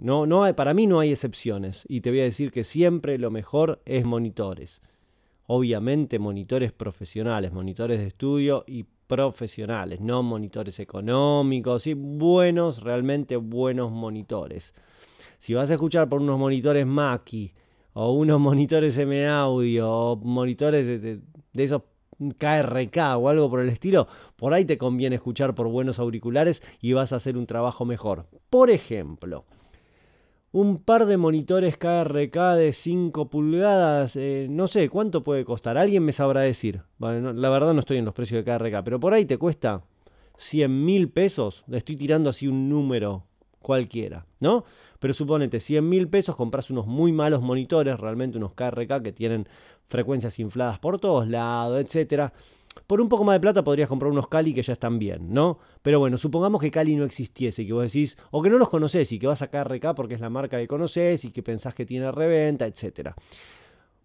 No, para mí no hay excepciones y te voy a decir que siempre lo mejor es monitores. Obviamente monitores profesionales, monitores de estudio y profesionales, no monitores económicos, y buenos, realmente buenos monitores. Si vas a escuchar por unos monitores Mackie o unos monitores M Audio o monitores de, de, de esos KRK o algo por el estilo, por ahí te conviene escuchar por buenos auriculares y vas a hacer un trabajo mejor. Por ejemplo, un par de monitores KRK de 5 pulgadas, eh, no sé cuánto puede costar, alguien me sabrá decir. la verdad no estoy en los precios de KRK, pero por ahí te cuesta 100 mil pesos, le estoy tirando así un número cualquiera, ¿no? Pero suponete, 100 mil pesos compras unos muy malos monitores, realmente unos KRK que tienen frecuencias infladas por todos lados, etcétera por un poco más de plata podrías comprar unos Cali que ya están bien, ¿no? Pero bueno, supongamos que Cali no existiese, que vos decís, o que no los conoces y que vas a KRK porque es la marca que conoces y que pensás que tiene reventa, etc.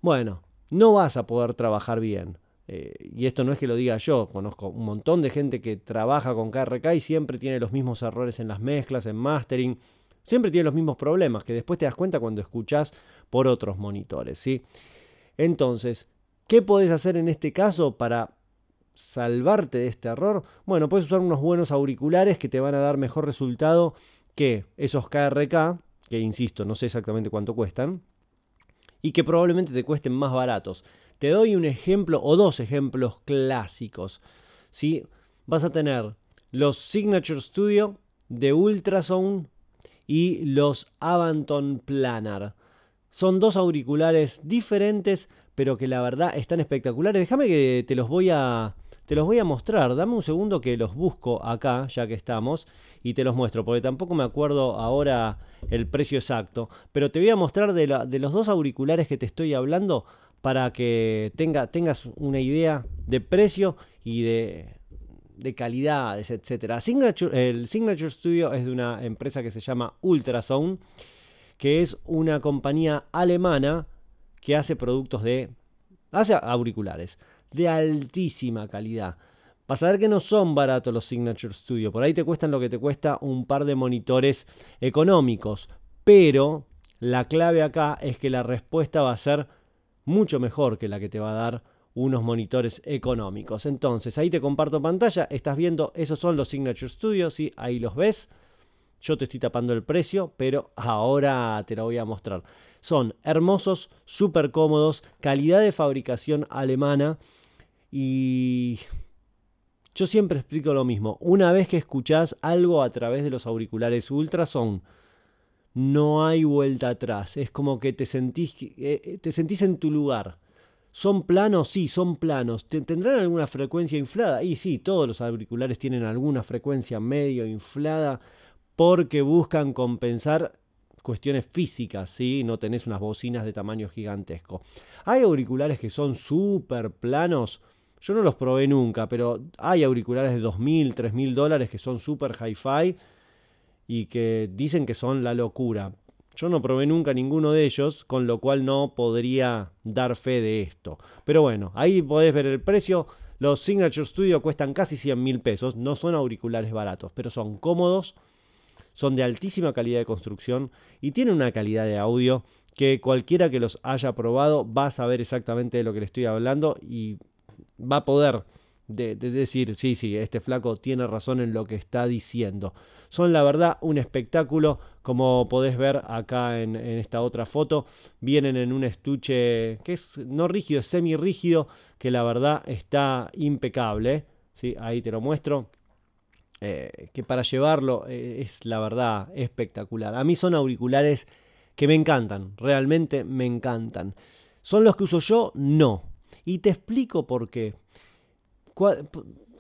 Bueno, no vas a poder trabajar bien. Eh, y esto no es que lo diga yo, conozco un montón de gente que trabaja con KRK y siempre tiene los mismos errores en las mezclas, en mastering, siempre tiene los mismos problemas que después te das cuenta cuando escuchas por otros monitores, ¿sí? Entonces, ¿qué podés hacer en este caso para salvarte de este error? Bueno, puedes usar unos buenos auriculares que te van a dar mejor resultado que esos KRK, que insisto, no sé exactamente cuánto cuestan, y que probablemente te cuesten más baratos. Te doy un ejemplo o dos ejemplos clásicos. ¿sí? Vas a tener los Signature Studio de Ultrasound y los Avanton Planar. Son dos auriculares diferentes, pero que la verdad están espectaculares. Déjame que te los voy a te los voy a mostrar. Dame un segundo que los busco acá, ya que estamos, y te los muestro, porque tampoco me acuerdo ahora el precio exacto. Pero te voy a mostrar de, los dos auriculares que te estoy hablando para que tenga, tengas una idea de precio y de, de calidades, etc. el Signature Studio es de una empresa que se llama Ultrasound, que es una compañía alemana que hace productos de... hace auriculares de altísima calidad. Vas a ver que no son baratos los Signature Studio, por ahí te cuestan lo que te cuesta un par de monitores económicos, pero la clave acá es que la respuesta va a ser mucho mejor que la que te va a dar unos monitores económicos. Entonces, ahí te comparto pantalla, estás viendo, esos son los Signature Studio, y ahí los ves yo te estoy tapando el precio, pero ahora te lo voy a mostrar. Son hermosos, súper cómodos, calidad de fabricación alemana y yo siempre explico lo mismo. Una vez que escuchás algo a través de los auriculares son... no hay vuelta atrás. Es como que te sentís, eh, eh, te sentís en tu lugar. ¿Son planos? Sí, son planos. ¿Tendrán alguna frecuencia inflada? Y sí, todos los auriculares tienen alguna frecuencia medio inflada porque buscan compensar cuestiones físicas, ¿sí? No tenés unas bocinas de tamaño gigantesco. Hay auriculares que son súper planos. Yo no los probé nunca, pero hay auriculares de 2.000, 3.000 dólares que son súper hi-fi y que dicen que son la locura. Yo no probé nunca ninguno de ellos, con lo cual no podría dar fe de esto. Pero bueno, ahí podés ver el precio. Los Signature Studio cuestan casi 100.000 mil pesos. No son auriculares baratos, pero son cómodos son de altísima calidad de construcción y tienen una calidad de audio que cualquiera que los haya probado va a saber exactamente de lo que le estoy hablando y va a poder decir, sí, sí, este flaco tiene razón en lo que está diciendo. Son la verdad un espectáculo, como podés ver acá en, esta otra foto. Vienen en un estuche que es no rígido, es semi rígido, que la verdad está impecable. ¿sí? Ahí te lo muestro. Eh, que para llevarlo eh, es la verdad espectacular. A mí son auriculares que me encantan, realmente me encantan. ¿Son los que uso yo? No. Y te explico por qué.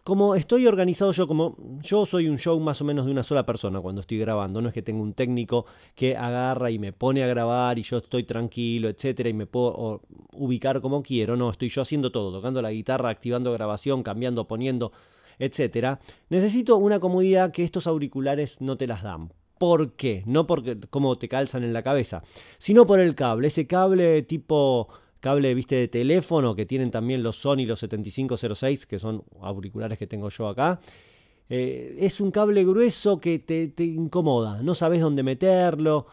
Como estoy organizado yo, como yo soy un show más o menos de una sola persona cuando estoy grabando, no es que tenga un técnico que agarra y me pone a grabar y yo estoy tranquilo, etcétera, y me puedo ubicar como quiero, no, estoy yo haciendo todo, tocando la guitarra, activando grabación, cambiando, poniendo, etcétera, Necesito una comodidad que estos auriculares no te las dan. ¿Por qué? No porque cómo te calzan en la cabeza, sino por el cable, ese cable tipo cable, viste, de teléfono que tienen también los Sony, los 7506, que son auriculares que tengo yo acá. Eh, es un cable grueso que te, te incomoda, no sabes dónde meterlo,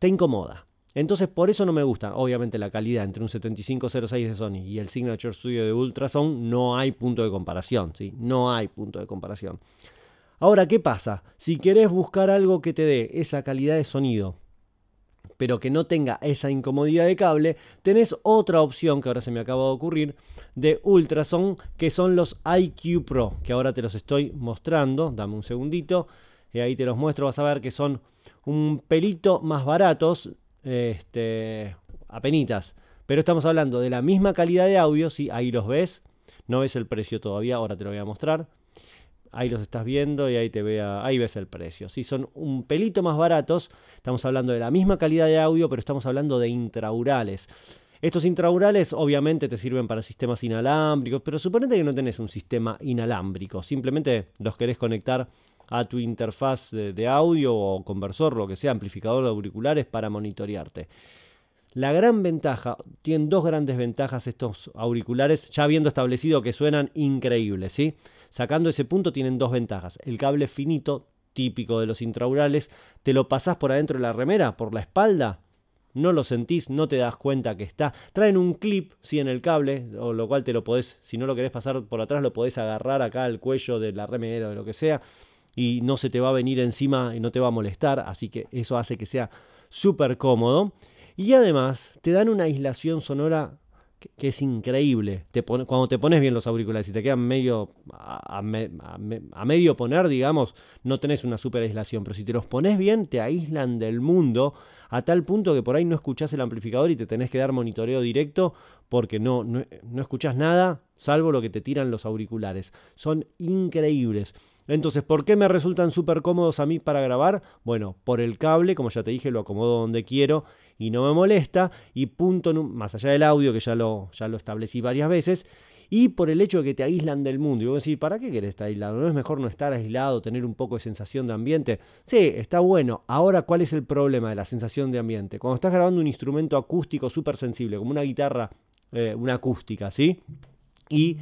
te incomoda. Entonces por eso no me gusta, Obviamente la calidad entre un 7506 de Sony y el Signature Studio de Ultrason no hay punto de comparación, ¿sí? No hay punto de comparación. Ahora, ¿qué pasa? Si querés buscar algo que te dé esa calidad de sonido, pero que no tenga esa incomodidad de cable, tenés otra opción que ahora se me acaba de ocurrir de Ultrason, que son los IQ Pro, que ahora te los estoy mostrando, dame un segundito, y ahí te los muestro, vas a ver que son un pelito más baratos, este, apenitas. Pero estamos hablando de la misma calidad de audio, Si ahí los ves. No ves el precio todavía, ahora te lo voy a mostrar. Ahí los estás viendo y ahí te vea, ahí ves el precio. Si son un pelito más baratos, estamos hablando de la misma calidad de audio, pero estamos hablando de intraurales. Estos intraurales obviamente te sirven para sistemas inalámbricos, pero suponete que no tenés un sistema inalámbrico, simplemente los querés conectar a tu interfaz de audio o conversor, lo que sea, amplificador de auriculares para monitorearte. La gran ventaja, tienen dos grandes ventajas estos auriculares, ya habiendo establecido que suenan increíbles, ¿sí? Sacando ese punto tienen dos ventajas. El cable finito, típico de los intraurales, te lo pasás por adentro de la remera, por la espalda, no lo sentís, no te das cuenta que está. Traen un clip, en el cable, lo cual te lo podés, si no lo querés pasar por atrás, lo podés agarrar acá al cuello de la remera o de lo que sea, y no se te va a venir encima y no te va a molestar, así que eso hace que sea súper cómodo. Y además te dan una aislación sonora que, es increíble. Te cuando te pones bien los auriculares y te quedan medio a, medio poner, digamos, no tenés una super aislación. Pero si te los pones bien, te aíslan del mundo a tal punto que por ahí no escuchás el amplificador y te tenés que dar monitoreo directo porque no, no, no escuchás nada salvo lo que te tiran los auriculares. Son increíbles. Entonces, ¿por qué me resultan súper cómodos a mí para grabar? Bueno, por el cable, como ya te dije, lo acomodo donde quiero y no me molesta. Y punto, más allá del audio, que ya lo, ya lo establecí varias veces. Y por el hecho de que te aíslan del mundo. Y vos decís, ¿para qué querés estar aislado? ¿No es mejor no estar aislado, tener un poco de sensación de ambiente? Sí, está bueno. Ahora, ¿cuál es el problema de la sensación de ambiente? Cuando estás grabando un instrumento acústico súper sensible, como una guitarra, eh, una acústica, ¿sí? Y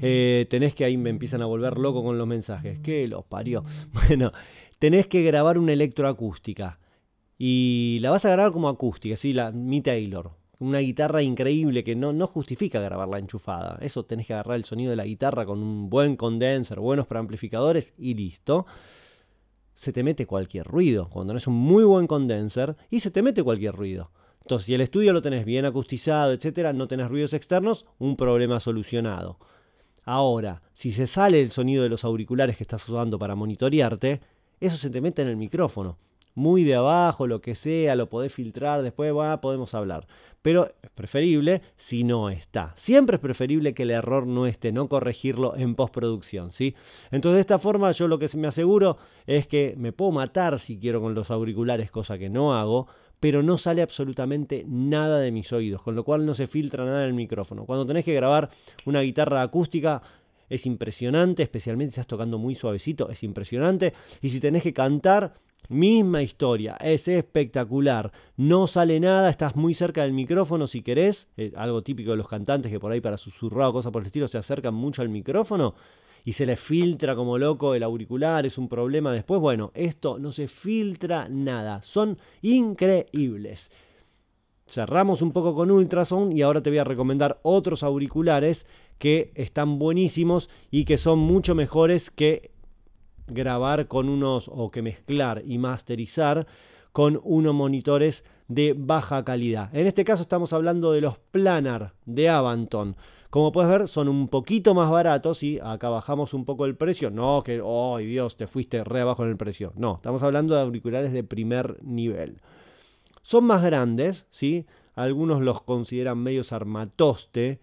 eh, tenés que ahí me empiezan a volver loco con los mensajes. Que los parió. Bueno, tenés que grabar una electroacústica. Y la vas a grabar como acústica, ¿sí? La Mi Taylor. Una guitarra increíble que no, no justifica grabarla enchufada. Eso tenés que agarrar el sonido de la guitarra con un buen condenser, buenos preamplificadores y listo se te mete cualquier ruido. Cuando no es un muy buen condenser y se te mete cualquier ruido si el estudio lo tenés bien acustizado, etcétera, no tenés ruidos externos, un problema solucionado. Ahora, si se sale el sonido de los auriculares que estás usando para monitorearte, eso se te mete en el micrófono. Muy de abajo, lo que sea, lo podés filtrar, después podemos hablar. Pero es preferible si no está. Siempre es preferible que el error no esté, no corregirlo en postproducción, ¿sí? Entonces de esta forma yo lo que me aseguro es que me puedo matar si quiero con los auriculares, cosa que no hago, pero no sale absolutamente nada de mis oídos, con lo cual no se filtra nada en el micrófono. Cuando tenés que grabar una guitarra acústica, es impresionante, especialmente si estás tocando muy suavecito, es impresionante. Y si tenés que cantar, misma historia, es espectacular, no sale nada, estás muy cerca del micrófono si querés, eh, algo típico de los cantantes que por ahí para susurrar o cosas por el estilo se acercan mucho al micrófono y se le filtra como loco el auricular, es un problema después. Bueno, esto no se filtra nada, son increíbles. Cerramos un poco con Ultrason y ahora te voy a recomendar otros auriculares que están buenísimos y que son mucho mejores que grabar con unos o que mezclar y masterizar con unos monitores de baja calidad. En este caso estamos hablando de los Planar de Avanton. Como puedes ver, son un poquito más baratos y acá bajamos un poco el precio. No, que, oh Dios, te fuiste re abajo en el precio. No, estamos hablando de auriculares de primer nivel. Son más grandes, ¿sí? Algunos los consideran medios armatoste,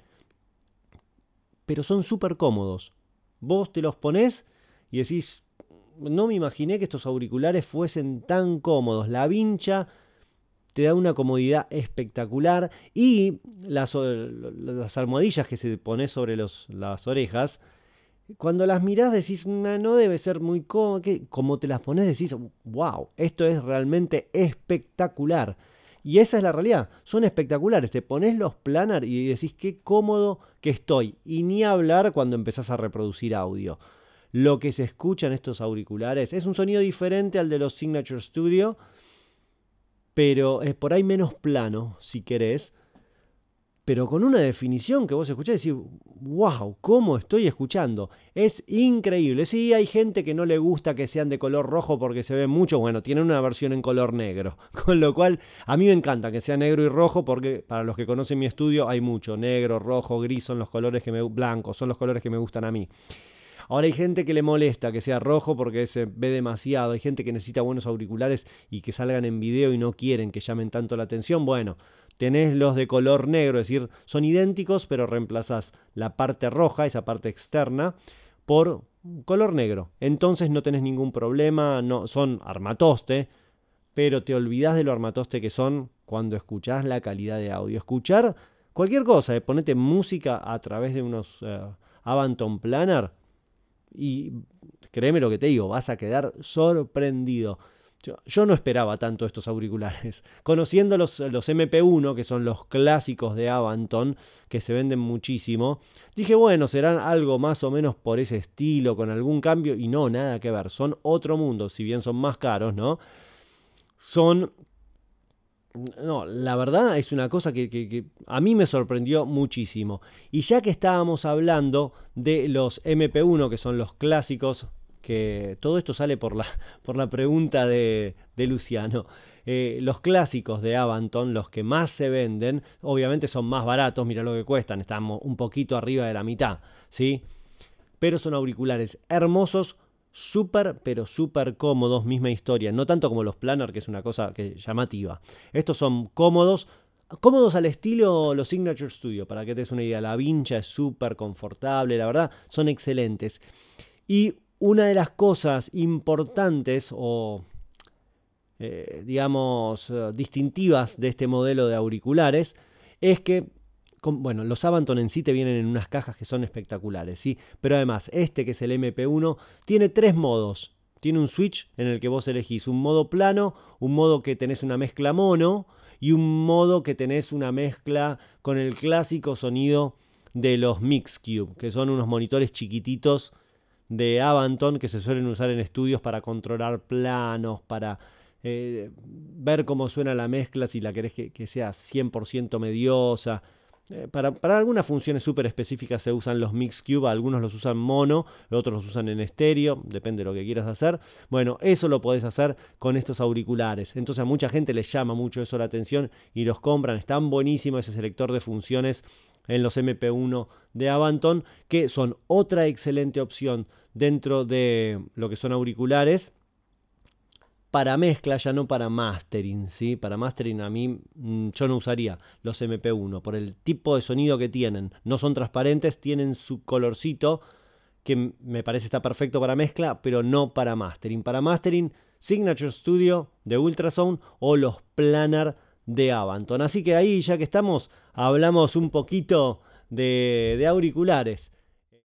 pero son súper cómodos. Vos te los pones y decís, no me imaginé que estos auriculares fuesen tan cómodos. La vincha te da una comodidad espectacular y las, las almohadillas que se pone sobre las orejas, cuando las mirás decís, no, debe ser muy cómodo, como te las pones decís, wow, esto es realmente espectacular. Y esa es la realidad, son espectaculares, te pones los planar y decís qué cómodo que estoy, y ni hablar cuando empezás a reproducir audio. Lo que se escucha en estos auriculares es un sonido diferente al de los Signature Studio, pero es por ahí menos plano, si querés, pero con una definición que vos escuchás y decís, wow, ¿cómo estoy escuchando? Es increíble. Sí, hay gente que no le gusta que sean de color rojo porque se ve mucho, bueno, tienen una versión en color negro, con lo cual a mí me encanta que sea negro y rojo porque para los que conocen mi estudio hay mucho, negro, rojo, gris son los colores que me, son los colores que me gustan a mí. Ahora hay gente que le molesta que sea rojo porque se ve demasiado, hay gente que necesita buenos auriculares y que salgan en video y no quieren que llamen tanto la atención. Bueno, tenés los de color negro, es decir, son idénticos, pero reemplazás la parte roja, esa parte externa, por color negro. Entonces no tenés ningún problema, no, son armatoste, pero te olvidás de lo armatoste que son cuando escuchás la calidad de audio. Escuchar cualquier cosa, de eh, ponete música a través de unos eh, Planar y créeme lo que te digo, vas a quedar sorprendido. Yo, no esperaba tanto estos auriculares. Conociendo los, los MP1, que son los clásicos de Avanton, que se venden muchísimo, dije, bueno, serán algo más o menos por ese estilo, con algún cambio, y no, nada que ver, son otro mundo, si bien son más caros, ¿no? Son no, la verdad es una cosa que, a mí me sorprendió muchísimo. Y ya que estábamos hablando de los MP1, que son los clásicos, que todo esto sale por la, por la pregunta de, Luciano. Eh, los clásicos de Avanton, los que más se venden, obviamente son más baratos, mira lo que cuestan, estamos un poquito arriba de la mitad, ¿sí? Pero son auriculares hermosos súper, pero súper cómodos, misma historia, no tanto como los planner, que es una cosa que, llamativa. Estos son cómodos, cómodos al estilo los Signature Studio, para que te des una idea, la vincha es súper confortable, la verdad, son excelentes. Y una de las cosas importantes o, eh, digamos, eh, distintivas de este modelo de auriculares es que bueno, los Avanton en sí te vienen en unas cajas que son espectaculares, ¿sí? Pero además, este que es el MP1, tiene tres modos. Tiene un switch en el que vos elegís un modo plano, un modo que tenés una mezcla mono y un modo que tenés una mezcla con el clásico sonido de los Mixcube, que son unos monitores chiquititos de Avanton que se suelen usar en estudios para controlar planos, para eh, ver cómo suena la mezcla, si la querés que, que sea 100% mediosa. Eh, para, algunas funciones súper específicas se usan los mix cube, algunos los usan mono, otros los usan en estéreo, depende de lo que quieras hacer. Bueno, eso lo podés hacer con estos auriculares. Entonces a mucha gente les llama mucho eso la atención y los compran. Están buenísimos ese selector de funciones en los MP1 de Avanton, que son otra excelente opción dentro de lo que son auriculares para mezcla, ya no para mastering, ¿sí? Para mastering a mí mm, yo no usaría los MP1 por el tipo de sonido que tienen. No son transparentes, tienen su colorcito que me parece está perfecto para mezcla, pero no para mastering. Para mastering, Signature Studio de Ultrasound o los Planar de Avanton. Así que ahí, ya que estamos, hablamos un poquito de, de auriculares.